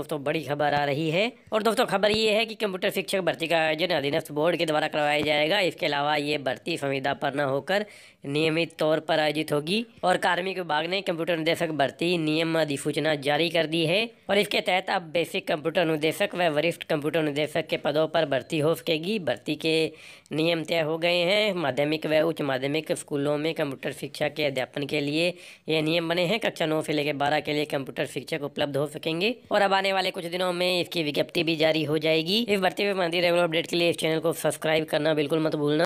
दोस्तों बड़ी खबर आ रही है और दोस्तों खबर ये है कि कंप्यूटर शिक्षक भर्ती का आयोजन अधीनस्थ बोर्ड के द्वारा करवाया जाएगा इसके अलावा ये भर्ती संविदा पर न होकर नियमित तौर पर आयोजित होगी और कार्मिक विभाग ने कंप्यूटर निदेशक भर्ती नियम अधिसूचना जारी कर दी है और इसके तहत अब बेसिक कंप्यूटर निदेशक व वरिष्ठ कंप्यूटर निदेशक के पदों पर भर्ती हो सकेगी भर्ती के नियम तय हो गए हैं माध्यमिक व उच्च माध्यमिक स्कूलों में कंप्यूटर शिक्षा के अध्यापन के लिए ये नियम बने हैं कक्षा नौ से लेकर बारह के लिए कंप्यूटर शिक्षक उपलब्ध हो सकेंगे और अब आने आने वाले कुछ दिनों में इसकी विज्ञप्ति भी जारी हो जाएगी इस बढ़ते हुए मंदिर रेगुलर अपडेट के लिए इस चैनल को सब्सक्राइब करना बिल्कुल मत भूलना